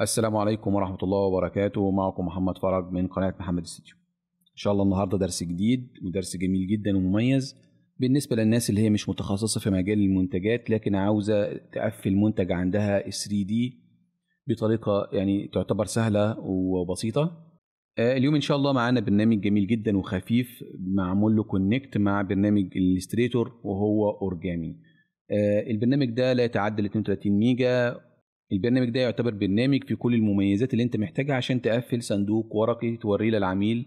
السلام عليكم ورحمة الله وبركاته معكم محمد فرج من قناة محمد استوديو إن شاء الله النهاردة درس جديد ودرس جميل جدا ومميز بالنسبة للناس اللي هي مش متخصصة في مجال المنتجات لكن عاوزة تقفل منتج عندها 3D بطريقة يعني تعتبر سهلة وبسيطة آه، اليوم ان شاء الله معانا برنامج جميل جدا وخفيف معمول له كونكت مع برنامج الستريتور وهو اورجامي آه، البرنامج ده لا يتعدى ال 32 ميجا البرنامج ده يعتبر برنامج في كل المميزات اللي انت محتاجها عشان تقفل صندوق ورقي توريه للعميل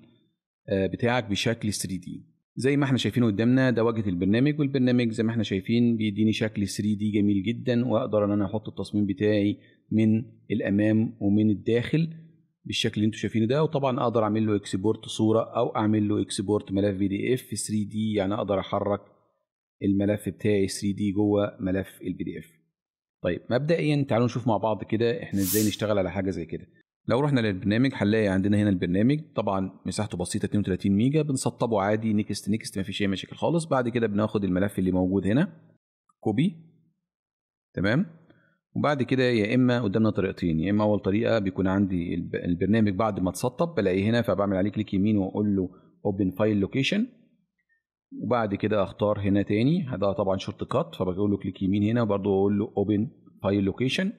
آه، بتاعك بشكل 3 دي زي ما احنا شايفين قدامنا ده واجهه البرنامج والبرنامج زي ما احنا شايفين بيديني شكل 3 دي جميل جدا واقدر ان انا احط التصميم بتاعي من الامام ومن الداخل بالشكل اللي انتم شايفينه ده وطبعا اقدر اعمل له اكسبورت صوره او اعمل له اكسبورت ملف بي دي اف 3 دي يعني اقدر احرك الملف بتاعي 3 دي جوه ملف البي دي اف طيب مبدئيا تعالوا نشوف مع بعض كده احنا ازاي نشتغل على حاجه زي كده لو رحنا للبرنامج هنلاقي عندنا هنا البرنامج طبعا مساحته بسيطه 32 ميجا بنسطبه عادي نيكست نيكست ما فيش اي مشاكل خالص بعد كده بناخد الملف اللي موجود هنا كوبي تمام وبعد كده يا اما قدامنا طريقتين يا اما اول طريقه بيكون عندي البرنامج بعد ما اتسطب بلاقيه هنا فبعمل عليه كليك يمين واقول له اوبن فايل لوكيشن وبعد كده اختار هنا تاني ده طبعا شورت كات فبقول له كليك يمين هنا وبرده اقول له اوبن فايل لوكيشن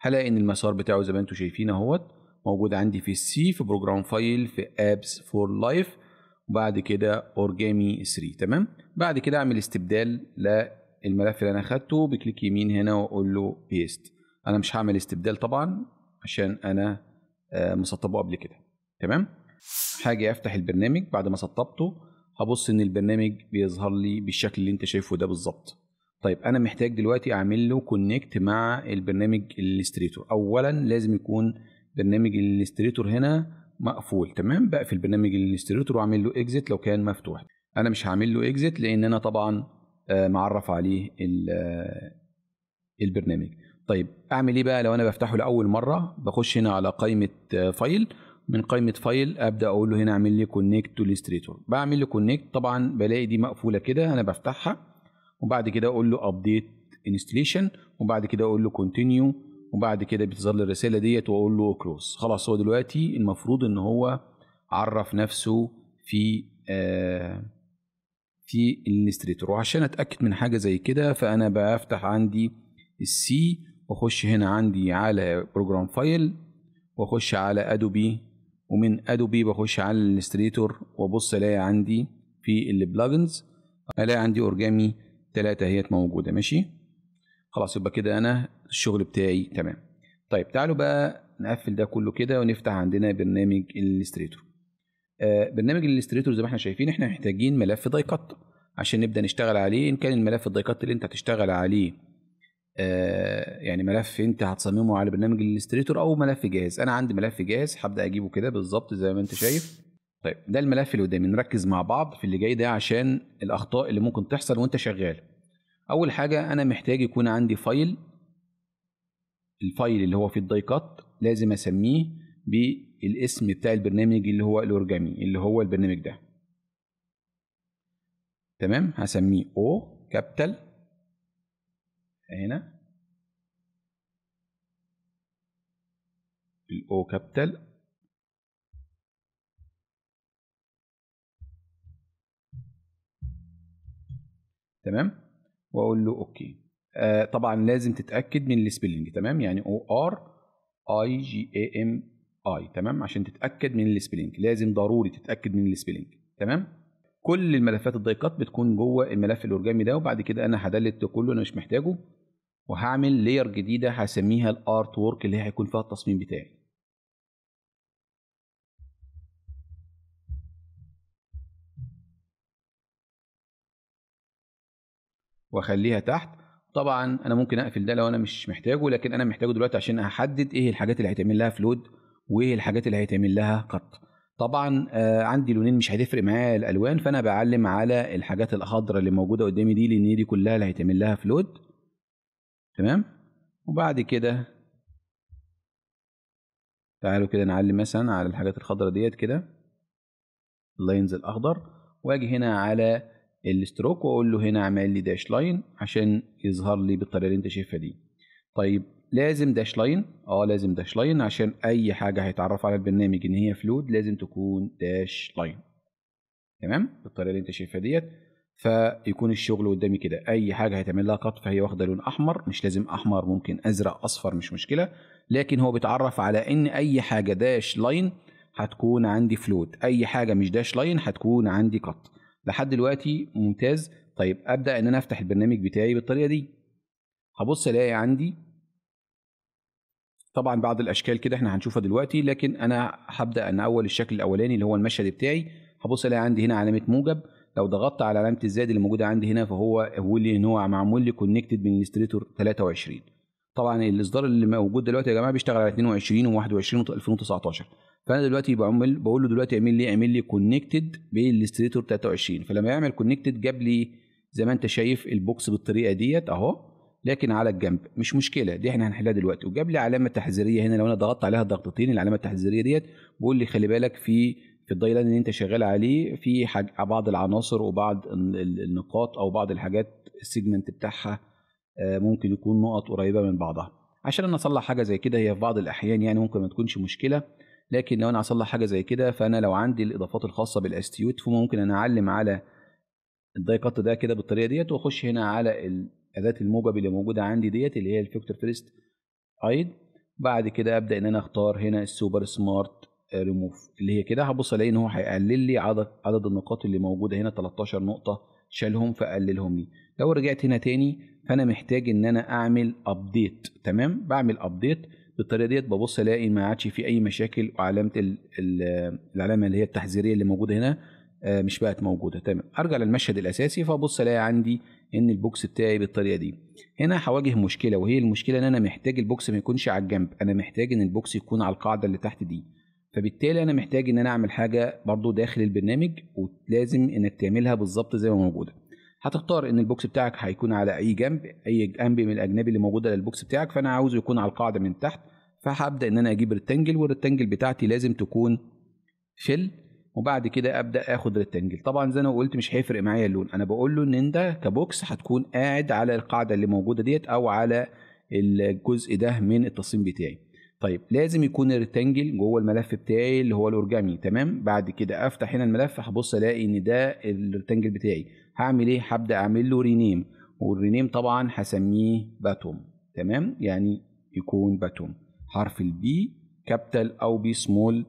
هلاقي ان المسار بتاعه زي ما انتم شايفين اهوت موجود عندي في السي في بروجرام فايل في ابس فور لايف وبعد كده اورجامي 3 تمام بعد كده اعمل استبدال للملف اللي انا اخدته بكليك يمين هنا واقول له بيست انا مش هعمل استبدال طبعا عشان انا آه، مسطبه قبل كده تمام هاجي افتح البرنامج بعد ما سطبته هبص ان البرنامج بيظهر لي بالشكل اللي انت شايفه ده بالظبط طيب انا محتاج دلوقتي اعمل له كونكت مع البرنامج الستريتور اولا لازم يكون برنامج الستريتور هنا مقفول تمام بقفل برنامج الستريتور واعمل له اكزيت لو كان مفتوح انا مش هعمل له اكزيت لان انا طبعا آه، معرف عليه آه، البرنامج طيب اعمل ايه بقى لو انا بفتحه لاول مره بخش هنا على قائمه آه، فايل من قائمه فايل ابدا اقول له هنا اعمل لي كونكت تو الستريتور بعمل له كونكت طبعا بلاقي دي مقفوله كده انا بفتحها وبعد كده اقول له ابديت انستليشن وبعد كده اقول له كونتينيو وبعد كده بتظهر لي الرساله ديت واقول له كلوز خلاص هو دلوقتي المفروض ان هو عرف نفسه في آه في الستريتور وعشان اتاكد من حاجه زي كده فانا بفتح عندي السي واخش هنا عندي على بروجرام فايل واخش على ادوبي ومن ادوبي بخش على الستريتور وابص الاقي عندي في البلجنز الاقي عندي اورجامي ثلاثة اهيت موجودة ماشي خلاص يبقى كده انا الشغل بتاعي تمام طيب تعالوا بقى نقفل ده كله كده ونفتح عندنا برنامج الستريتور آه برنامج الستريتور زي ما احنا شايفين احنا محتاجين ملف دايكت عشان نبدا نشتغل عليه ان كان الملف الدايكت اللي انت هتشتغل عليه آه، يعني ملف انت هتصممه على برنامج الاستريتور او ملف جاهز انا عندي ملف جاهز هبدا اجيبه كده بالظبط زي ما انت شايف طيب ده الملف اللي قدامي نركز مع بعض في اللي جاي ده عشان الاخطاء اللي ممكن تحصل وانت شغال اول حاجه انا محتاج يكون عندي فايل الفايل اللي هو فيه الداي كات لازم اسميه بالاسم بتاع البرنامج اللي هو الاورجامي اللي هو البرنامج ده تمام هسميه او كابيتال هنا الأو كابيتال تمام واقول له اوكي آه طبعا لازم تتاكد من السبيلنج تمام يعني او ار اي جي اي ام اي تمام عشان تتاكد من السبيلنج لازم ضروري تتاكد من السبيلنج تمام كل الملفات الضيقات بتكون جوه الملف الاورجامي ده وبعد كده انا هدلت كله انا مش محتاجه وهعمل لير جديده هسميها الارت وورك اللي هيكون فيها التصميم بتاعي واخليها تحت طبعا انا ممكن اقفل ده لو انا مش محتاجه لكن انا محتاجه دلوقتي عشان احدد ايه الحاجات اللي هيتعمل لها فلود وايه الحاجات اللي هيتعمل لها قط طبعا آه، عندي لونين مش هتفرق معايا الالوان فانا بعلم على الحاجات الخضراء اللي موجوده قدامي دي لان دي كلها اللي هيتعمل لها فلود تمام وبعد كده تعالوا كده نعلم مثلا على الحاجات الخضراء ديت كده اللاينز الاخضر واجي هنا على الستروك واقول له هنا اعمل لي داش لاين عشان يظهر لي بالطريقه اللي انت شايفها دي طيب لازم داش لاين اه لازم داش لاين عشان اي حاجه هيتعرف على البرنامج ان هي فلود لازم تكون داش لاين تمام بالطريقه اللي انت شايفها ديت فيكون الشغل قدامي كده اي حاجه هيتعمل لها قط فهي واخده لون احمر مش لازم احمر ممكن ازرق اصفر مش مشكله لكن هو بيتعرف على ان اي حاجه داش لاين هتكون عندي فلوت اي حاجه مش داش لاين هتكون عندي قط لحد دلوقتي ممتاز طيب ابدا ان انا افتح البرنامج بتاعي بالطريقه دي هبص الاقي عندي طبعا بعض الاشكال كده احنا هنشوفها دلوقتي لكن انا هبدا ان اول الشكل الاولاني اللي هو المشهد بتاعي هبص الاقي عندي هنا علامه موجب لو ضغطت على علامه الزائد اللي موجوده عندي هنا فهو يقول لي ان هو معمول لي كونكتد من الاستريتور 23 طبعا الاصدار اللي موجود دلوقتي يا جماعه بيشتغل على 22 و21 و2019 فانا دلوقتي بعمل بقول له دلوقتي اعمل لي اعمل لي كونكتد بالاستريتور 23 فلما يعمل كونكتد جاب لي زي ما انت شايف البوكس بالطريقه ديت اهو لكن على الجنب مش مشكله دي احنا هنحلها دلوقتي وجاب لي علامه تحذيريه هنا لو انا ضغطت عليها ضغطتين العلامه التحذيريه ديت بيقول لي خلي بالك في في الداي لاين اللي انت شغال عليه في حاج... بعض العناصر وبعض النقاط او بعض الحاجات السيجمنت بتاعها آه، ممكن يكون نقط قريبه من بعضها عشان انا اصلح حاجه زي كده هي في بعض الاحيان يعني ممكن ما تكونش مشكله لكن لو انا هصلح حاجه زي كده فانا لو عندي الاضافات الخاصه بالاستيوت فممكن انا اعلم على الداي كات ده كده بالطريقه ديت واخش هنا على الاداه الموجب اللي موجوده عندي ديت اللي هي الفيكتور فيرست ايد بعد كده ابدا ان انا اختار هنا السوبر سمارت ريموف اللي هي كده هبص الاقي ان هو هيقلل لي عدد عدد النقاط اللي موجوده هنا 13 نقطه شالهم فقللهم لي لو رجعت هنا تاني فانا محتاج ان انا اعمل ابديت تمام بعمل ابديت بالطريقه ديت ببص الاقي ما عادش في اي مشاكل وعلامه العلامه اللي هي التحذيريه اللي موجوده هنا آه، مش بقت موجوده تمام ارجع للمشهد الاساسي فابص الاقي عندي ان البوكس بتاعي بالطريقه دي هنا هواجه مشكله وهي المشكله ان انا محتاج البوكس ما يكونش على الجنب انا محتاج ان البوكس يكون على القاعده اللي تحت دي فبالتالي انا محتاج ان انا اعمل حاجه برضو داخل البرنامج ولازم انك تعملها بالظبط زي ما موجوده هتختار ان البوكس بتاعك هيكون على اي جنب اي جنب من الاجنبي اللي موجوده للبوكس بتاعك فانا عاوزه يكون على القاعده من تحت فهبدا ان انا اجيب ريكتانجل والريكتانجل بتاعتي لازم تكون فل وبعد كده ابدا اخد ريكتانجل طبعا زي ما قلت مش هيفرق معايا اللون انا بقول له ان انت كبوكس هتكون قاعد على القاعده اللي موجوده ديت او على الجزء ده من التصميم بتاعي طيب لازم يكون الريتانجل جوه الملف بتاعي اللي هو الاورجامي تمام بعد كده افتح هنا الملف هبص الاقي ان ده الريتانجل بتاعي هعمل ايه هبدا اعمل له رينيم والرينيم طبعا هسميه باتوم تمام يعني يكون باتوم حرف البي كابيتال او بي سمول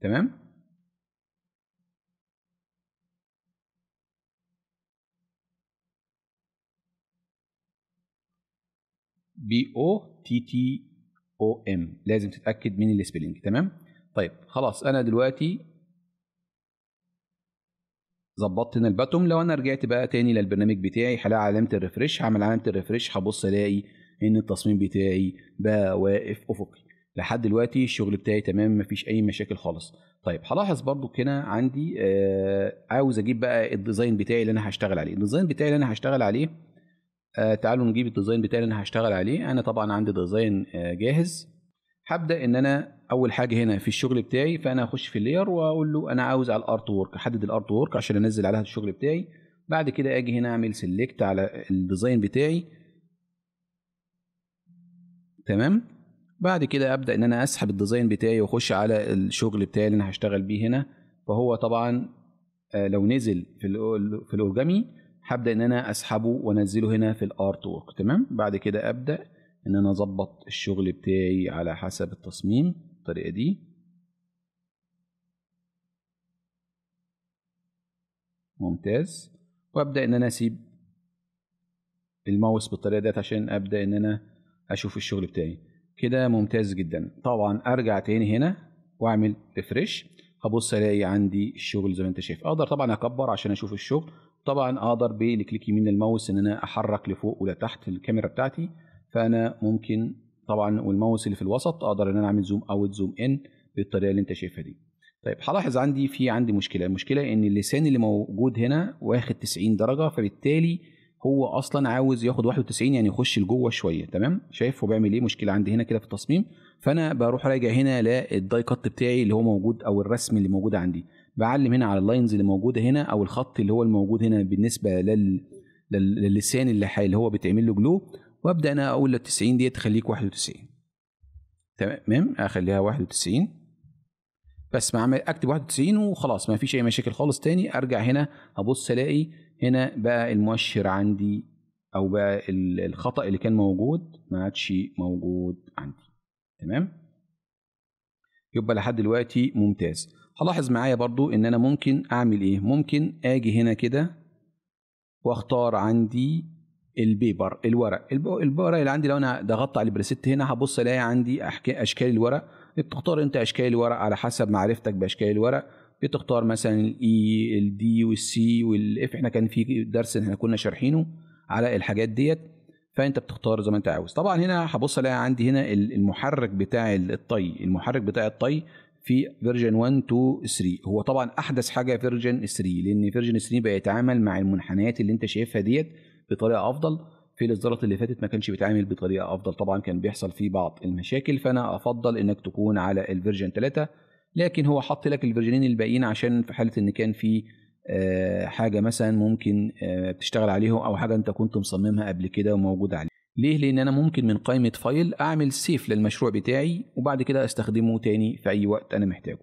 تمام بي او تي تي او ام لازم تتاكد من السبيلنج تمام طيب خلاص انا دلوقتي ظبطت هنا الباتوم لو انا رجعت بقى تاني للبرنامج بتاعي هلاقي علامه الريفرش هعمل علامه الريفرش هبص الاقي ان التصميم بتاعي بقى واقف افقي لحد دلوقتي الشغل بتاعي تمام مفيش اي مشاكل خالص طيب هلاحظ برضو هنا عندي آه عاوز اجيب بقى الديزاين بتاعي اللي انا هشتغل عليه الديزاين بتاعي اللي انا هشتغل عليه آه، تعالوا نجيب الديزاين بتاعي اللي انا هشتغل عليه انا طبعا عندي ديزاين آه، جاهز هبدا ان انا اول حاجه هنا في الشغل بتاعي فانا هخش في اللاير واقول له انا عاوز على الارت وورك احدد الارت وورك عشان انزل عليها الشغل بتاعي بعد كده اجي هنا اعمل سيلكت على الديزاين بتاعي تمام بعد كده ابدا ان انا اسحب الديزاين بتاعي واخش على الشغل بتاعي اللي انا هشتغل بيه هنا فهو طبعا آه، لو نزل في في الاورجامي هبدا ان انا اسحبه وانزله هنا في الارت وورك تمام بعد كده ابدا ان انا اظبط الشغل بتاعي على حسب التصميم بالطريقه دي ممتاز وابدا ان انا اسيب الماوس بالطريقه ديت عشان ابدا ان انا اشوف الشغل بتاعي كده ممتاز جدا طبعا ارجع تاني هنا واعمل ريفرش هبص الاقي عندي الشغل زي ما انت شايف اقدر طبعا اكبر عشان اشوف الشغل طبعا اقدر بكليك يمين الماوس ان انا احرك لفوق ولتحت الكاميرا بتاعتي فانا ممكن طبعا والماوس اللي في الوسط اقدر ان انا اعمل زوم اوت زوم ان بالطريقه اللي انت شايفها دي طيب هلاحظ عندي في عندي مشكله المشكله ان اللسان اللي موجود هنا واخد 90 درجه فبالتالي هو اصلا عاوز ياخد 91 يعني يخش لجوه شويه تمام شايف هو بيعمل ايه مشكله عندي هنا كده في التصميم فانا بروح راجع هنا للداي كات بتاعي اللي هو موجود او الرسم اللي موجود عندي بعلم هنا على اللاينز اللي موجوده هنا او الخط اللي هو الموجود هنا بالنسبه لل للسان اللي اللي هو بيتعمل له جلو وابدا انا اقول لل 90 ديت خليك 91 تمام اخليها 91 بس عمل اكتب 91 وخلاص ما فيش اي مشاكل خالص تاني ارجع هنا ابص الاقي هنا بقى المؤشر عندي او بقى الخطا اللي كان موجود ما عادش موجود عندي تمام يبقى لحد دلوقتي ممتاز هلاحظ معايا برضو ان انا ممكن اعمل ايه ممكن اجي هنا كده واختار عندي البيبر الورق الورق اللي عندي لو انا ضغطت على البريست هنا هبص الاقي عندي اشكال الورق بتختار انت اشكال الورق على حسب معرفتك باشكال الورق بتختار مثلا الاي e، الدي والسي والاف احنا كان في درس احنا كنا شارحينه على الحاجات ديت فانت بتختار زي ما انت عاوز طبعا هنا هبص الاقي عندي هنا المحرك بتاع الطي المحرك بتاع الطي في فيرجن 1 2 3 هو طبعا احدث حاجه فيرجن 3 لان فيرجن 3 بقى مع المنحنيات اللي انت شايفها ديت بطريقه افضل في الاصدارات اللي فاتت ما كانش بيتعامل بطريقه افضل طبعا كان بيحصل فيه بعض المشاكل فانا افضل انك تكون على الفيرجن 3 لكن هو حط لك الفيرجنين الباقيين عشان في حاله ان كان في آه، حاجه مثلا ممكن آه، تشتغل عليهم او حاجه انت كنت مصممها قبل كده وموجوده عليه ليه لان انا ممكن من قائمه فايل اعمل سيف للمشروع بتاعي وبعد كده استخدمه تاني في اي وقت انا محتاجه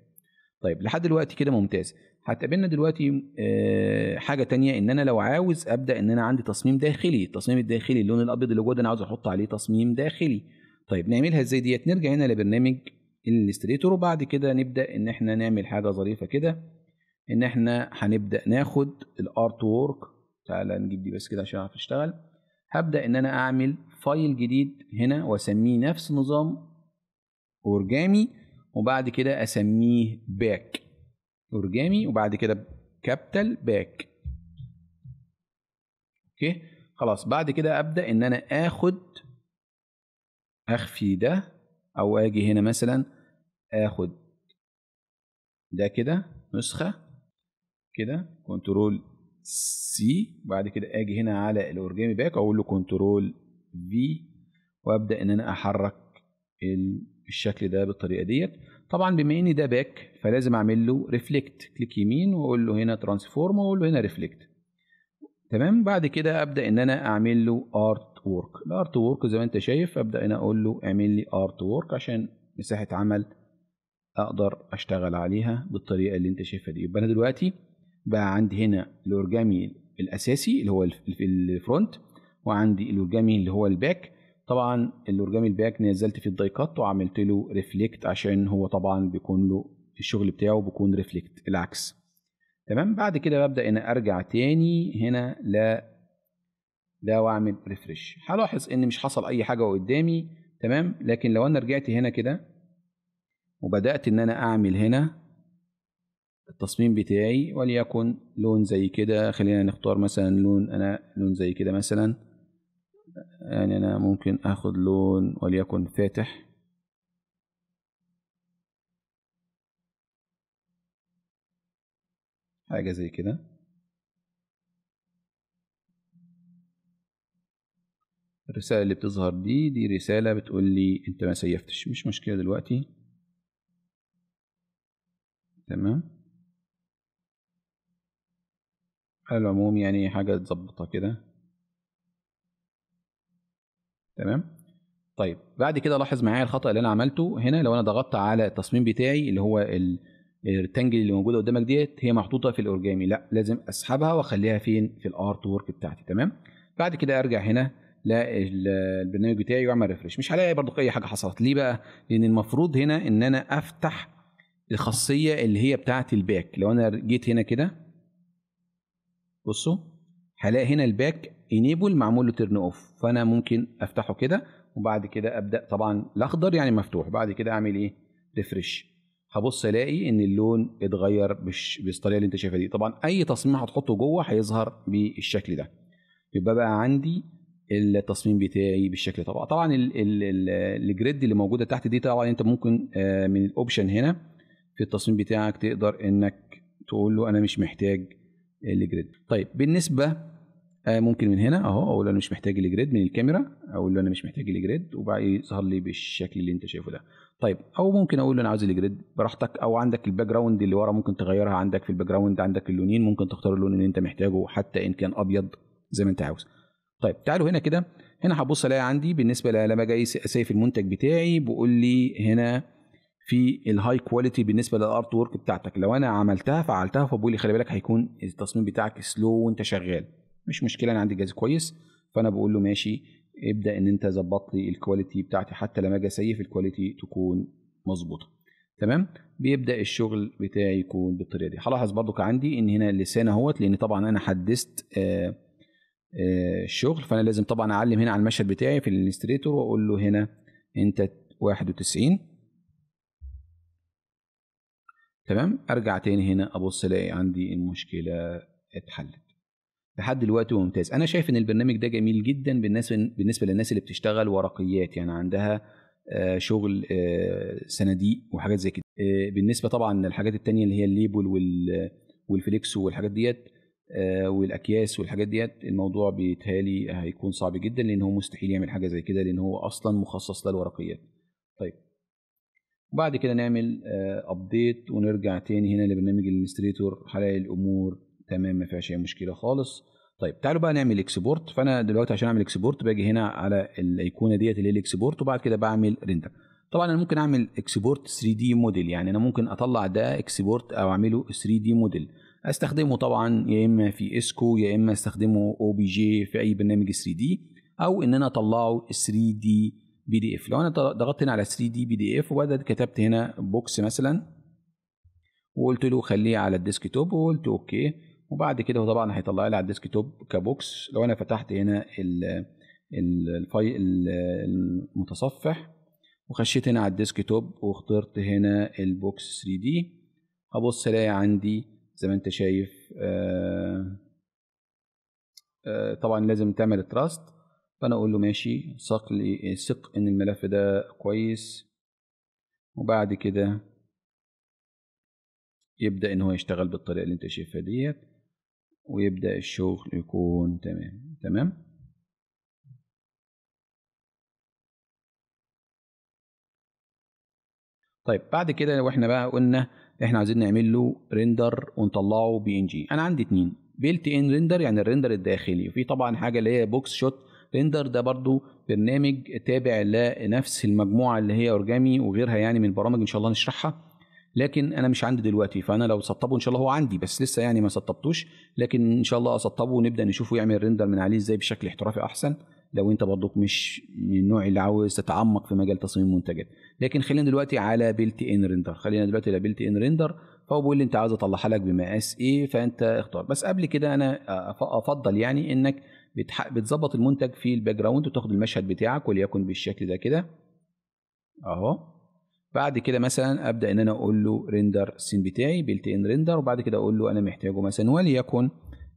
طيب لحد دلوقتي كده ممتاز هتقابلنا دلوقتي آه، حاجه تانية ان انا لو عاوز ابدا ان انا عندي تصميم داخلي التصميم الداخلي اللون الابيض اللي جوه ده انا عاوز احط عليه تصميم داخلي طيب نعملها ازاي ديت نرجع هنا لبرنامج الستريتور وبعد كده نبدا ان احنا نعمل حاجه ظريفه كده ان احنا هنبدا ناخد الارت وورك تعالى نجيب دي بس كده عشان اعرف اشتغل هبدا ان انا اعمل فايل جديد هنا واسميه نفس نظام اورجامي وبعد كده اسميه باك اورجامي وبعد كده كابيتال باك اوكي خلاص بعد كده ابدا ان انا اخد اخفي ده او اجي هنا مثلا اخد ده كده نسخه كده كنترول سي وبعد كده اجي هنا على الاورجامي باك اقول له كنترول في وابدا ان انا احرك الشكل ده بالطريقه ديت طبعا بما ان ده باك فلازم اعمل له ريفلكت كليك يمين واقول له هنا ترانسفورم واقول له هنا ريفلكت تمام بعد كده ابدا ان انا اعمل له ارت وورك الارت وورك زي ما انت شايف ابدا انا اقول له اعمل لي ارت وورك عشان مساحه عمل اقدر اشتغل عليها بالطريقه اللي انت شايفها دي يبقى انا دلوقتي بقى عندي هنا الاورجامي الاساسي اللي هو الفرونت وعندي الاورجامي اللي هو الباك طبعا الاورجامي الباك نزلت في الداي كات وعملت له ريفليكت عشان هو طبعا بيكون له الشغل بتاعه بيكون ريفليكت العكس تمام بعد كده ببدا ان ارجع تاني هنا لا لا واعمل ريفرش هلاحظ ان مش حصل اي حاجه قدامي تمام لكن لو انا رجعت هنا كده وبدات ان انا اعمل هنا التصميم بتاعي وليكن لون زي كده خلينا نختار مثلا لون انا لون زي كده مثلا يعني انا ممكن اخد لون وليكن فاتح حاجة زي كده الرسالة اللي بتظهر دي دي رسالة بتقول لي انت ما سيفتش مش مشكلة دلوقتي تمام على العموم يعني حاجة تظبطها كده تمام طيب بعد كده لاحظ معايا الخطأ اللي أنا عملته هنا لو أنا ضغطت على التصميم بتاعي اللي هو الرتنجل اللي موجودة قدامك ديت هي محطوطة في الأورجامي لا لازم أسحبها وأخليها فين في الأرت وورك بتاعتي تمام بعد كده أرجع هنا للبرنامج بتاعي واعمل ريفرش مش هلاقي برضو اي حاجه حصلت ليه بقى لان المفروض هنا ان انا افتح الخاصيه اللي هي بتاعه الباك لو انا جيت هنا كده بصوا هلاقي هنا الباك انيبل معمول له تيرن اوف فانا ممكن افتحه كده وبعد كده ابدا طبعا الاخضر يعني مفتوح بعد كده اعمل ايه ريفرش هبص الاقي ان اللون اتغير مش بالطريقه اللي انت شايفها دي طبعا اي تصميم هتحطه جوه هيظهر بالشكل ده يبقى بقى عندي التصميم بتاعي بالشكل طبعا طبعا الجريد اللي موجوده تحت دي طبعا انت ممكن آه، من الاوبشن هنا في التصميم بتاعك تقدر انك تقول له انا مش محتاج الجريد طيب بالنسبه آه، ممكن من هنا اهو اقول انا مش محتاج الجريد من الكاميرا اقول له انا مش محتاج الجريد وبعدين يظهر لي بالشكل اللي انت شايفه ده طيب او ممكن اقول له انا عاوز الجريد براحتك او عندك الباك جراوند اللي ورا ممكن تغيرها عندك في الباك جراوند عندك اللونين ممكن تختار اللون اللي انت محتاجه حتى ان كان ابيض زي ما انت عاوز طيب تعالوا هنا كده هنا هبص الاقي عندي بالنسبه لما جاي اسيف المنتج بتاعي بيقول لي هنا في الهاي كواليتي بالنسبه للارت وورك بتاعتك لو انا عملتها فعلتها فبقول لي خلي بالك هيكون التصميم بتاعك سلو وانت شغال مش مشكله انا عندي جهاز كويس فانا بقول له ماشي ابدا ان انت ظبط لي الكواليتي بتاعتي حتى لما اجي اسيف الكواليتي تكون مظبوطه تمام بيبدا الشغل بتاعي يكون بالطريقه دي هلاحظ برضك عندي ان هنا اللسان اهوت لان طبعا انا حدثت آه، آه، الشغل فانا لازم طبعا اعلم هنا على المشهد بتاعي في الانستريتور واقول له هنا انت 91 تمام ارجع تاني هنا ابص الاقي عندي المشكله اتحلت لحد دلوقتي ممتاز انا شايف ان البرنامج ده جميل جدا بالنسبه بالنسبه للناس اللي بتشتغل ورقيات يعني عندها آه، شغل آه، صناديق وحاجات زي كده آه، بالنسبه طبعا للحاجات التانية اللي هي الليبل والفليكس والحاجات ديت والاكياس والحاجات ديت الموضوع بيتهالي هيكون صعب جدا لان هو مستحيل يعمل حاجه زي كده لان هو اصلا مخصص للورقيات وبعد كده نعمل ابديت آه، ونرجع تاني هنا لبرنامج الانستريتور هلاقي الامور تمام ما فيهاش اي مشكله خالص طيب تعالوا بقى نعمل اكسبورت فانا دلوقتي عشان اعمل اكسبورت باجي هنا على الايقونه ديت اللي هي الاكسبورت وبعد كده بعمل ريندر طبعا انا ممكن اعمل اكسبورت 3 دي موديل يعني انا ممكن اطلع ده اكسبورت او اعمله 3 دي موديل استخدمه طبعا يا اما في اسكو يا اما استخدمه او بي جي في اي برنامج 3 دي او ان انا اطلعه 3 دي بي دي اف لو انا ضغطت هنا على 3 دي بي دي اف وبعد كتبت هنا بوكس مثلا وقلت له خليه على الديسك توب وقلت اوكي وبعد كده هو طبعا هيطلع لي على الديسك توب كبوكس لو انا فتحت هنا الفايل المتصفح وخشيت هنا على الديسك توب واخترت هنا البوكس 3 دي هبص الاقي عندي زي ما انت شايف آآ آه، آآ آه، طبعا لازم تعمل تراست فانا اقول له ماشي ثق لي ثق ان الملف ده كويس وبعد كده يبدا ان هو يشتغل بالطريقه اللي انت شايفها ديت ويبدا الشغل يكون تمام تمام طيب بعد كده لو احنا بقى قلنا احنا عايزين نعمل له ريندر ونطلعه بي ان جي انا عندي اتنين بيلت ان ريندر يعني الريندر الداخلي وفي طبعا حاجه اللي هي بوكس شوت ريندر ده برضو برنامج تابع لنفس المجموعه اللي هي اورجامي وغيرها يعني من البرامج ان شاء الله نشرحها لكن انا مش عندي دلوقتي فانا لو سطبه ان شاء الله هو عندي بس لسه يعني ما سطبتوش لكن ان شاء الله اسطبه ونبدا نشوفه يعمل ريندر من عليه ازاي بشكل احترافي احسن لو انت برضك مش من النوع اللي عاوز تتعمق في مجال تصميم المنتجات لكن خلينا دلوقتي على بيلت ان ريندر خلينا دلوقتي على بيلت ان ريندر فهو بيقول لي انت عاوز اطلعها لك بمقاس ايه فانت اختار بس قبل كده انا افضل يعني انك بتظبط المنتج في الباك جراوند وتاخد المشهد بتاعك وليكن بالشكل ده كده اهو بعد كده مثلا ابدا ان انا اقول له ريندر السين بتاعي بيلت ان ريندر وبعد كده اقول له انا محتاجه مثلا وليكن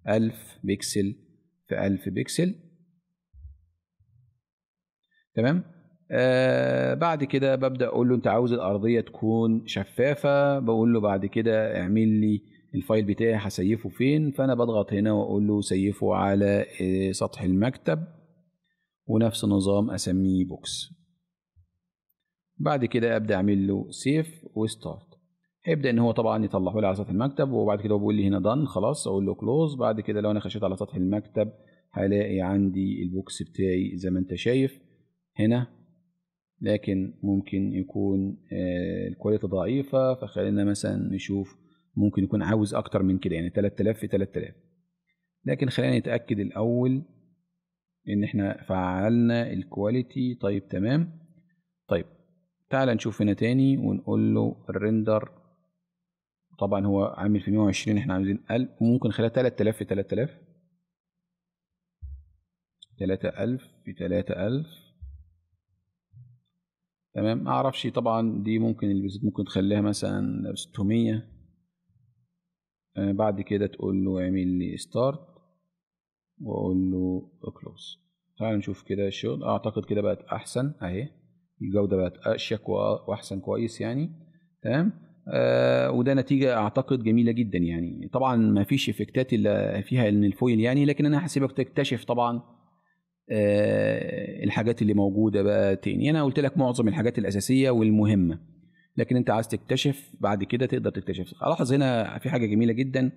1000 بكسل في 1000 بكسل تمام آه بعد كده ببدا اقول له انت عاوز الارضيه تكون شفافه بقول له بعد كده اعمل لي الفايل بتاعي هسيفه فين فانا بضغط هنا واقول له سيفه على آه، سطح المكتب ونفس نظام اسميه بوكس بعد كده ابدا اعمل له سيف وستارت هيبدا ان هو طبعا يطلعه لي على سطح المكتب وبعد كده هو بيقول لي هنا دن خلاص اقول له كلوز بعد كده لو انا خشيت على سطح المكتب هلاقي عندي البوكس بتاعي زي ما انت شايف هنا لكن ممكن يكون آه، الكواليتي ضعيفة فخلينا مثلا نشوف ممكن يكون عاوز اكتر من كده يعني 3000 في 3000 لكن خلينا نتاكد الاول ان احنا فعلنا الكواليتي طيب تمام طيب تعال نشوف هنا تاني ونقول له الريندر طبعا هو عامل في 120 احنا عاوزين 1000 وممكن خلال 3000 في 3000 3000 في 3000 تمام معرفش طبعا دي ممكن ممكن تخليها مثلا 600 آه، بعد كده تقول له اعمل لي ستارت واقول له كلوز تعال نشوف كده الشغل اعتقد كده بقت احسن اهي الجودة بقت اشيك واحسن كويس يعني تمام آه وده نتيجة اعتقد جميلة جدا يعني طبعا ما فيش افكتات اللي فيها ان الفويل يعني لكن انا هسيبك تكتشف طبعا آه الحاجات اللي موجودة بقى تاني انا قلت لك معظم الحاجات الاساسية والمهمة لكن انت عايز تكتشف بعد كده تقدر تكتشف الاحظ هنا في حاجه جميله جدا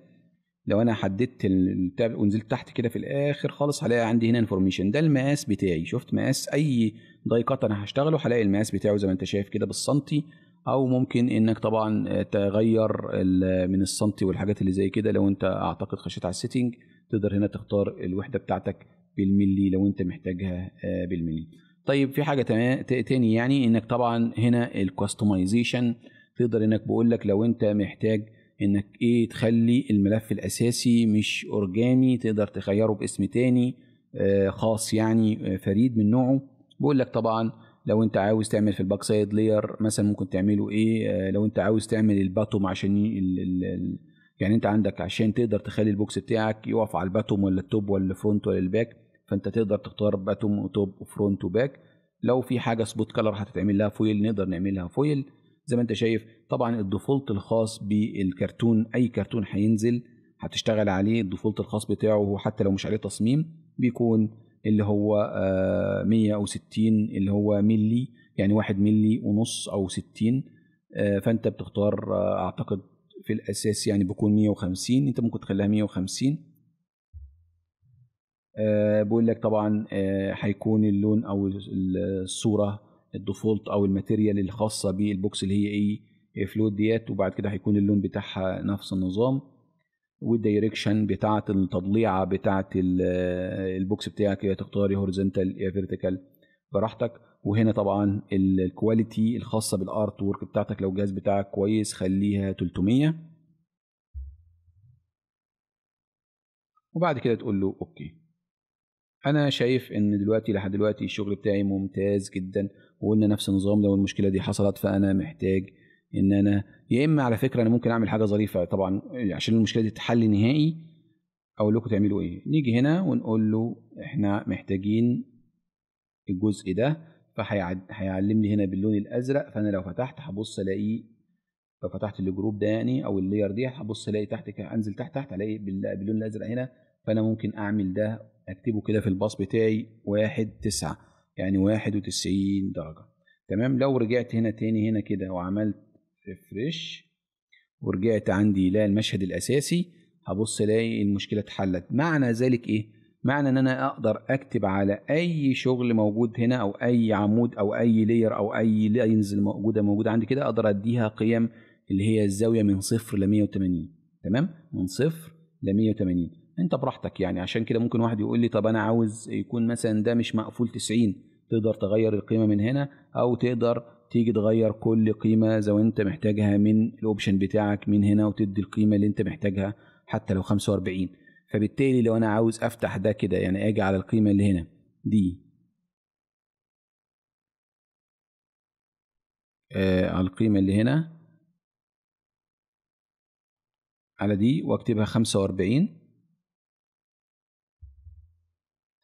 لو انا حددت التاب ونزلت تحت كده في الاخر خالص هلاقي عندي هنا انفورميشن ده المقاس بتاعي شفت مقاس اي داي كات انا هشتغله هلاقي المقاس بتاعه زي ما انت شايف كده بالسنتي او ممكن انك طبعا تغير من السنتي والحاجات اللي زي كده لو انت اعتقد خشيت على السيتنج تقدر هنا تختار الوحده بتاعتك بالملي لو انت محتاجها آه، بالملي طيب في حاجه تاني يعني انك طبعا هنا الكاستمايزيشن تقدر انك بقول لك لو انت محتاج انك ايه تخلي الملف الاساسي مش اورجاني تقدر تغيره باسم تاني آه، خاص يعني آه، فريد من نوعه بقول لك طبعا لو انت عاوز تعمل في الباك سايد لاير مثلا ممكن تعمله ايه آه، لو انت عاوز تعمل الباتوم عشان ال يعني انت عندك عشان تقدر تخلي البوكس بتاعك يقف على الباتوم ولا التوب ولا الفرونت ولا الباك فانت تقدر تختار باتوم وتوب وفرونت وباك لو في حاجه سبوت كلر هتتعمل لها فويل نقدر نعملها فويل زي ما انت شايف طبعا الديفولت الخاص بالكرتون اي كرتون هينزل هتشتغل عليه الديفولت الخاص بتاعه حتى لو مش عليه تصميم بيكون اللي هو 160 آه، اللي هو ملي يعني 1 ملي ونص او 60 آه، فانت بتختار آه، اعتقد في الاساس يعني بيكون 150 انت ممكن تخليها 150 آه، بقول لك طبعا آه، هيكون اللون او الصوره الديفولت او الماتيريال الخاصه بالبوكس اللي هي ايه فلوت ديت وبعد كده هيكون اللون بتاعها نفس النظام والدايركشن بتاعه التضليعه بتاعه البوكس بتاعك يا تختاري هوريزونتال يا فيرتيكال براحتك وهنا طبعا الكواليتي الخاصه بالارت وورك بتاعتك لو الجهاز بتاعك كويس خليها 300 وبعد كده تقول له اوكي انا شايف ان دلوقتي لحد دلوقتي الشغل بتاعي ممتاز جدا وقلنا نفس النظام لو المشكله دي حصلت فانا محتاج ان انا يا اما على فكره انا ممكن اعمل حاجه ظريفه طبعا عشان المشكله دي تتحل نهائي اقول لكم تعملوا ايه نيجي هنا ونقول له احنا محتاجين الجزء ده فهيعلمني هنا باللون الازرق فانا لو فتحت هبص الاقيه لو فتحت الجروب ده يعني او اللاير دي هبص الاقي تحت انزل تحت تحت الاقي باللون الازرق هنا فانا ممكن اعمل ده اكتبه كده في الباص بتاعي واحد تسعة يعني واحد وتسعين درجة تمام لو رجعت هنا تاني هنا كده وعملت ريفرش ورجعت عندي لا المشهد الأساسي هبص الاقي المشكلة اتحلت معنى ذلك ايه؟ معنى ان انا اقدر اكتب على اي شغل موجود هنا او اي عمود او اي لير او اي لاينز موجودة موجودة عندي كده اقدر اديها قيم اللي هي الزاوية من صفر ل 180 تمام؟ من صفر ل 180 انت براحتك يعني عشان كده ممكن واحد يقول لي طب انا عاوز يكون مثلا ده مش مقفول 90 تقدر تغير القيمه من هنا او تقدر تيجي تغير كل قيمه زي انت محتاجها من الاوبشن بتاعك من هنا وتدي القيمه اللي انت محتاجها حتى لو 45 فبالتالي لو انا عاوز افتح ده كده يعني اجي على القيمه اللي هنا دي آه على القيمه اللي هنا على دي واكتبها 45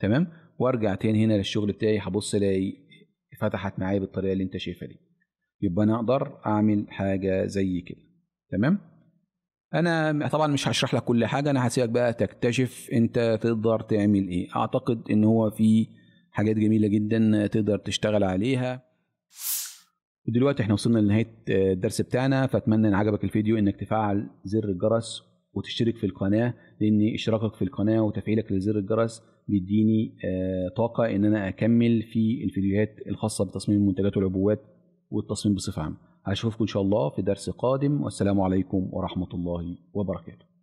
تمام وارجع تاني هنا للشغل بتاعي هبص الاقي فتحت معايا بالطريقه اللي انت شايفها دي يبقى انا اقدر اعمل حاجه زي كده تمام انا طبعا مش هشرح لك كل حاجه انا هسيبك بقى تكتشف انت تقدر تعمل ايه اعتقد ان هو في حاجات جميله جدا تقدر تشتغل عليها ودلوقتي احنا وصلنا لنهايه الدرس بتاعنا فاتمنى ان عجبك الفيديو انك تفعل زر الجرس وتشترك في القناه لان اشتراكك في القناه وتفعيلك لزر الجرس بيديني آه، طاقه ان انا اكمل في الفيديوهات الخاصه بتصميم المنتجات والعبوات والتصميم بصفه عامه هشوفكم ان شاء الله في درس قادم والسلام عليكم ورحمه الله وبركاته